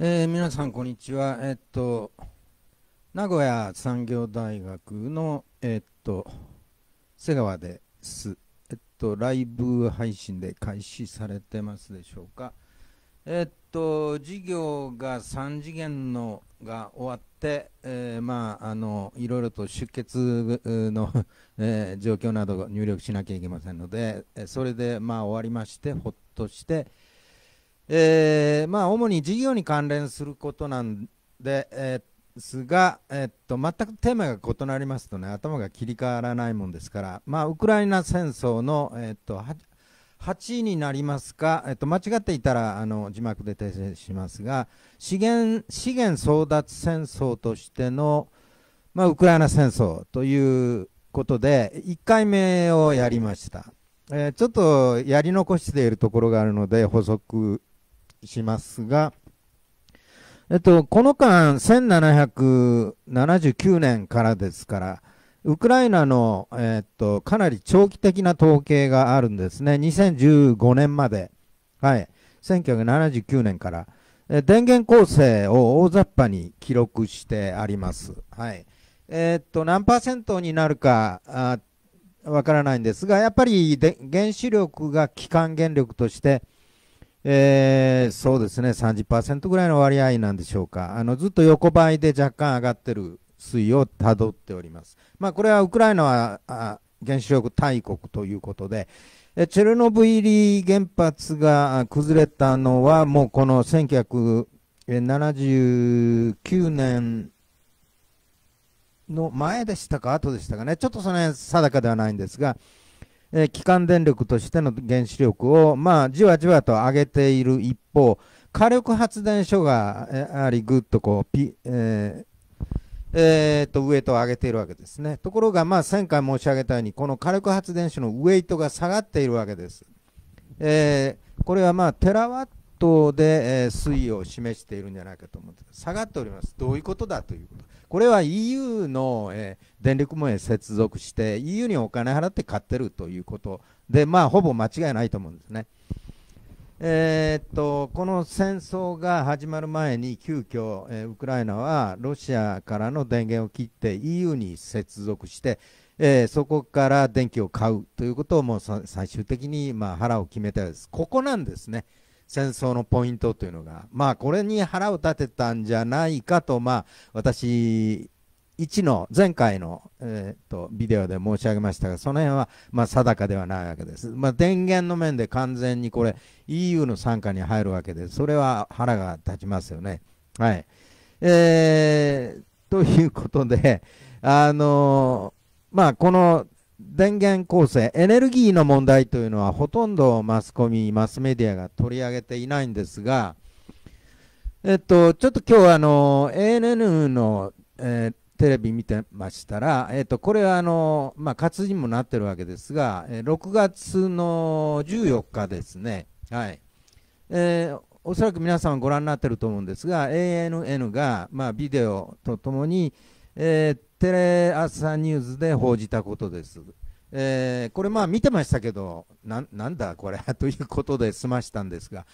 えー、皆さんこんにちはえっと名古屋産業大学のえっと瀬川ですえっとライブ配信で開始されてますでしょうかえっと授業が3次元のが終わって、えー、まああのいろいろと出血のえー、状況などを入力しなきゃいけませんのでそれでまあ終わりましてほっとしてえー、まあ、主に事業に関連することなんで、えー、すが、えー、っと全くテーマが異なりますとね頭が切り替わらないもんですから、まあ、ウクライナ戦争の、えー、っと 8, 8になりますか、えっと、間違っていたらあの字幕で訂正しますが資源資源争奪戦争としての、まあ、ウクライナ戦争ということで1回目をやりました。えー、ちょっとやり残しているところがあるので補足しますが、えっと、この間、1779年からですから、ウクライナの、えっと、かなり長期的な統計があるんですね。2015年まで。はい。1979年から。え電源構成を大雑把に記録してあります。はい。えー、っと、何パーセントになるか、わからないんですが、やっぱりで原子力が基幹原力として、えー、そうですね、30%ぐらいの割合なんでしょうか、あのずっと横ばいで若干上がってる推移をたどっております。まあ、これはウクライナは原子力大国ということで、チェルノブイリ原発が崩れたのは、もうこの1979年の前でしたか、後でしたかね、ちょっとその辺定かではないんですが、えー、基幹電力としての原子力を、まあ、じわじわと上げている一方、火力発電所があり、ぐっとこう、ピえーえー、とウエイトを上げているわけですね。ところが、まあ、前回申し上げたように、この火力発電所のウエイトが下がっているわけです。えー、これはまあテラワ等で、え推移を示しているんじゃないかと思って下がっております、どういうことだということ、これは EU の、え電力網へ接続して、EU にお金払って買ってるということで、まあ、ほぼ間違いないと思うんですね。えー、っとこの戦争が始まる前に急遽、えウクライナはロシアからの電源を切って EU に接続して、えー、そこから電気を買うということをもう最終的に、まあ、腹を決めたようです。ここなんですね。戦争のポイントというのが、まあ、これに腹を立てたんじゃないかと、まあ、私、1の前回の、えーと、とビデオで申し上げましたが、その辺は、まあ、定かではないわけです。まあ、電源の面で完全にこれ、EU の傘下に入るわけで、それは腹が立ちますよね。はい。えー、ということで、あのー、まあ、この電源構成エネルギーの問題というのはほとんどマスコミマスメディアが取り上げていないんですがえっとちょっと今日あの ANN の、えー、テレビ見てましたら、えっと、これはあの、まあ、活字にもなってるわけですが、え6月の14日ですね、はいえー、おそらく皆さんご覧になってると思うんですが ANN が、まあ、ビデオとともに、えー、テレ朝ニュースで報じたことです。えー、これ、まあ見てましたけど、なんだこれ ということで済ましたんですが、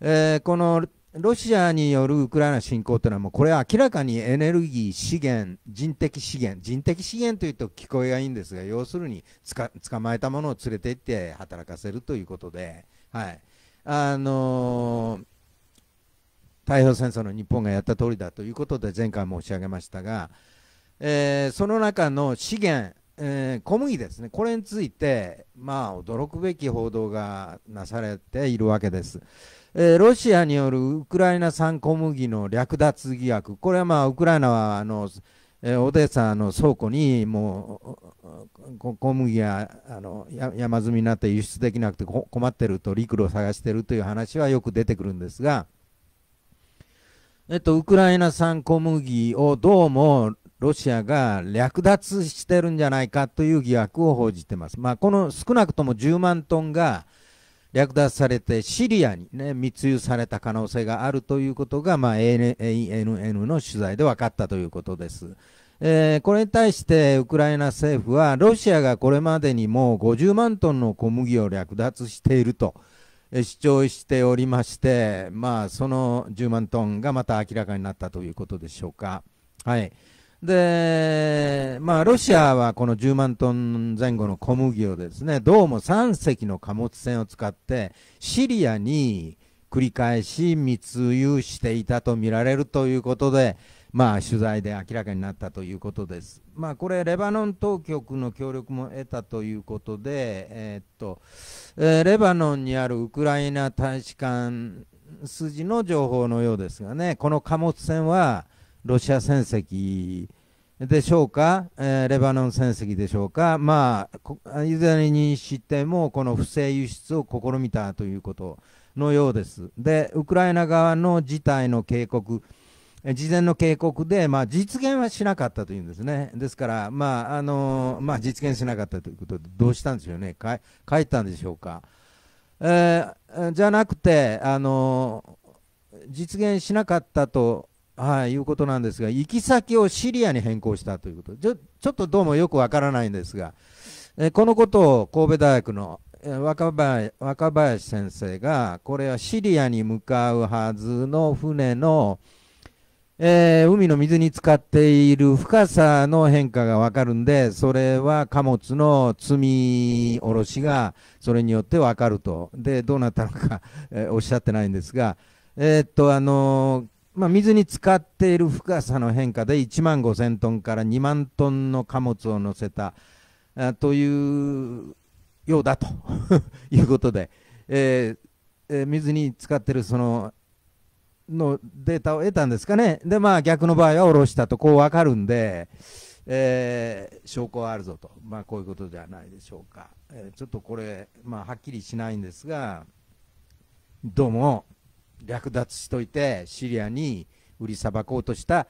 えー、このロシアによるウクライナ侵攻というのは、もうこれは明らかにエネルギー、資源、人的資源、人的資源というと聞こえがいいんですが、要するに捕まえたものを連れて行って働かせるということで、はいあのー、太平洋戦争の日本がやった通りだということで、前回申し上げましたが、えー、その中の資源、えー、小麦ですね、これについて、まあ、驚くべき報道がなされているわけです。えー、ロシアによるウクライナ産小麦の略奪疑惑、これはまあウクライナはあの、えー、オデーサの倉庫にもう小麦があの山積みになって輸出できなくて困ってると陸路を探してるという話はよく出てくるんですが、えっと、ウクライナ産小麦をどうもロシアが略奪してるんじゃないかという疑惑を報じてます。まあ、この少なくとも10万トンが略奪されてシリアに、ね、密輸された可能性があるということが、まあ、ANN の取材で分かったということです。えー、これに対してウクライナ政府はロシアがこれまでにも50万トンの小麦を略奪していると主張しておりまして、まあ、その10万トンがまた明らかになったということでしょうか。はい、で、まあ、ロシアはこの10万トン前後の小麦をですね、どうも3隻の貨物船を使って、シリアに繰り返し密輸していたとみられるということで、まあ、取材で明らかになったということです。まあ、これ、レバノン当局の協力も得たということで、えー、っとえー、レバノンにあるウクライナ大使館筋の情報のようですがね、この貨物船は、ロシア戦績でしょうか、えー、レバノン戦績でしょうか、まあ、いずれにしてもこの不正輸出を試みたということのようです。で、ウクライナ側の事態の警告、事前の警告で、まあ、実現はしなかったというんですね、ですから、まああのまあ、実現しなかったということで、どうしたんでしょうね、帰ったんでしょうか。えー、じゃなくて、あの実現しなかったとはい、いうことなんですが、行き先をシリアに変更したということ、ちょちょっとどうもよくわからないんですが、えこのことを神戸大学の若林若林先生が、これはシリアに向かうはずの船の、えー、海の水に浸かっている深さの変化がわかるんで、それは貨物の積み下ろしがそれによってわかると、でどうなったのか、えー、おっしゃってないんですが、えー、っとあのまあ、水に浸かっている深さの変化で1万5000トンから2万トンの貨物を載せたというようだと いうことで、えー、えー、水に浸かっているそののデータを得たんですかね、でまあ、逆の場合は下ろしたとこう分かるんで、えー、証拠はあるぞと、まあ、こういうことではないでしょうか、えー、ちょっとこれ、まあ、はっきりしないんですが、どうも略奪しといてシリアに売りさばこうとした、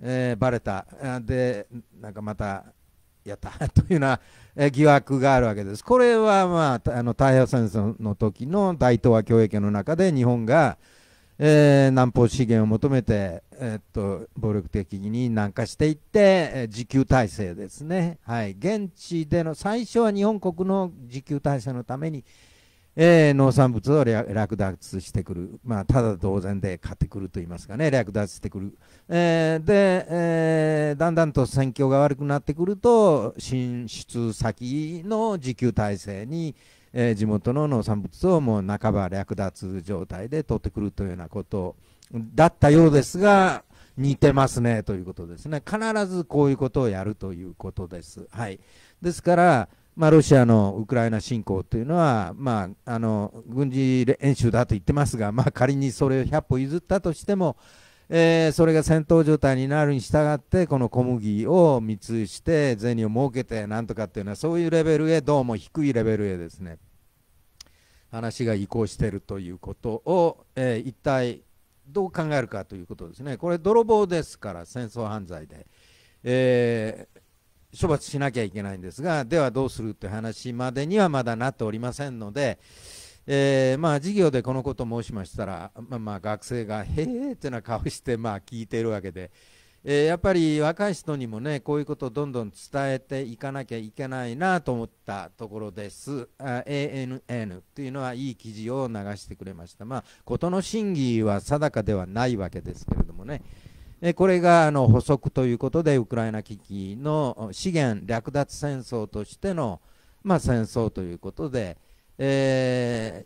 えー、バレたでなんかまたやった というような、え疑惑があるわけです。これは、まあ、あの太平洋戦争の時の大東亜共栄圏の中で日本が、えー、南方資源を求めて、えー、っと暴力的に南下していって、えー、自給体制ですね、はい、現地での最初は日本国の自給体制のために、えー、農産物を略奪してくる、まあ、ただ同然で買ってくるといいますかね、略奪してくる、えー、で、えー、だんだんと戦況が悪くなってくると、進出先の自給体制に、え地元の農産物をもう半ば略奪状態で取ってくるというようなことだったようですが、似てますねということですね、必ずこういうことをやるということです。はい、ですからまあ、ロシアのウクライナ侵攻というのは、まあ、あの軍事演習だと言ってますが、まあ、仮にそれを100歩譲ったとしても、えー、それが戦闘状態になるに従ってこの小麦を密輸して銭を設けてなんとかっていうのはそういうレベルへどうも低いレベルへですね話が移行しているということを、えー、一体どう考えるかということですねこれ泥棒ですから戦争犯罪で、えー処罰しなきゃいけないんですが、ではどうするという話までにはまだなっておりませんので、えー、まあ授業でこのことを申しましたら、まあ、まあ学生が「へえ」ってな顔してまあ聞いているわけで、えー、やっぱり若い人にもねこういうことをどんどん伝えていかなきゃいけないなと思ったところです ANN っていうのはいい記事を流してくれましたまあ事の真偽は定かではないわけですけれどもねえこれがあの補足ということでウクライナ危機の資源略奪戦争としての、まあ、戦争ということで、え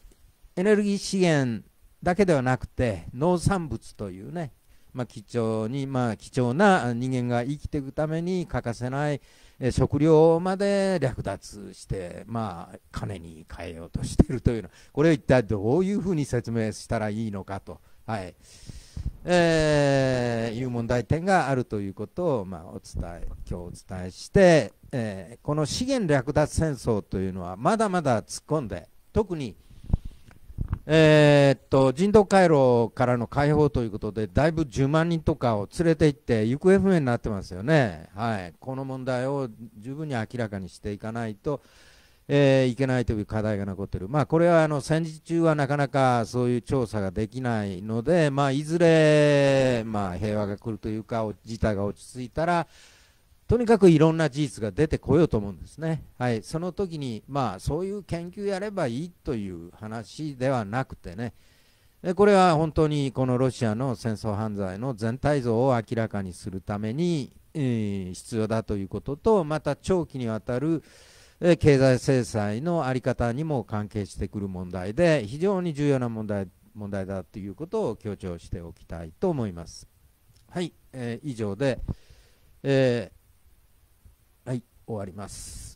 ー、エネルギー資源だけではなくて農産物というね、まあ、貴重に、まあ、貴重な人間が生きていくために欠かせない食料まで略奪して、まあ、金に変えようとしているというのこれを一体どういうふうに説明したらいいのかと。はいえー、いう問題点があるということを、まあ、お伝え今日お伝えして、えー、この資源略奪戦争というのはまだまだ突っ込んで特に、えー、っと人道回廊からの解放ということでだいぶ10万人とかを連れて行って行方不明になってますよね、はい、この問題を十分に明らかにしていかないと。えー、いけないという課題が残っている、まあ、これはあの戦時中はなかなかそういう調査ができないので、まあ、いずれ、まあ、平和が来るというか、事態が落ち着いたら、とにかくいろんな事実が出てこようと思うんですね、はい、その時にまあ、そういう研究やればいいという話ではなくてね、これは本当にこのロシアの戦争犯罪の全体像を明らかにするために、えー、必要だということと、また長期にわたる、経済制裁の在り方にも関係してくる問題で非常に重要な問題問題だということを強調しておきたいと思います。はい、えー、以上で、えー、はい、終わります。